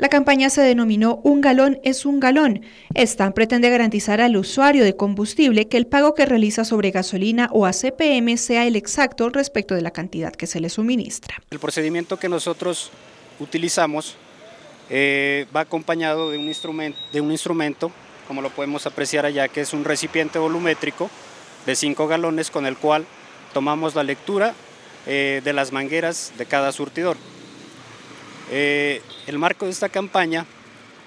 La campaña se denominó Un galón es un galón. Esta pretende garantizar al usuario de combustible que el pago que realiza sobre gasolina o ACPM sea el exacto respecto de la cantidad que se le suministra. El procedimiento que nosotros utilizamos eh, va acompañado de un, instrumento, de un instrumento, como lo podemos apreciar allá, que es un recipiente volumétrico de cinco galones con el cual tomamos la lectura eh, de las mangueras de cada surtidor. Eh, el marco de esta campaña,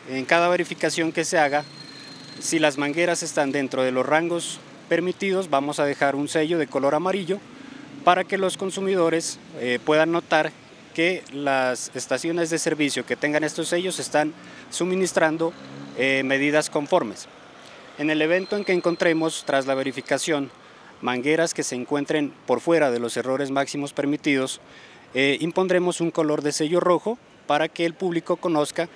en cada verificación que se haga, si las mangueras están dentro de los rangos permitidos, vamos a dejar un sello de color amarillo para que los consumidores eh, puedan notar que las estaciones de servicio que tengan estos sellos están suministrando eh, medidas conformes. En el evento en que encontremos, tras la verificación, mangueras que se encuentren por fuera de los errores máximos permitidos, impondremos un color de sello rojo para que el público conozca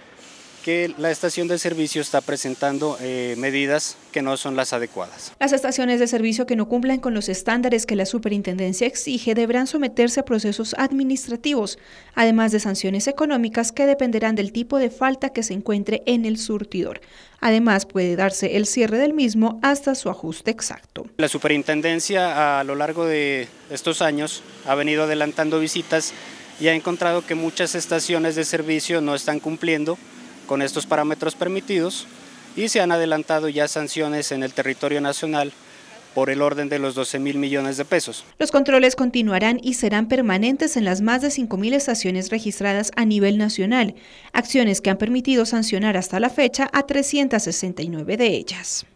que la estación de servicio está presentando eh, medidas que no son las adecuadas. Las estaciones de servicio que no cumplan con los estándares que la superintendencia exige deberán someterse a procesos administrativos, además de sanciones económicas que dependerán del tipo de falta que se encuentre en el surtidor. Además, puede darse el cierre del mismo hasta su ajuste exacto. La superintendencia a lo largo de estos años ha venido adelantando visitas y ha encontrado que muchas estaciones de servicio no están cumpliendo con estos parámetros permitidos y se han adelantado ya sanciones en el territorio nacional por el orden de los 12 mil millones de pesos. Los controles continuarán y serán permanentes en las más de 5 mil estaciones registradas a nivel nacional, acciones que han permitido sancionar hasta la fecha a 369 de ellas.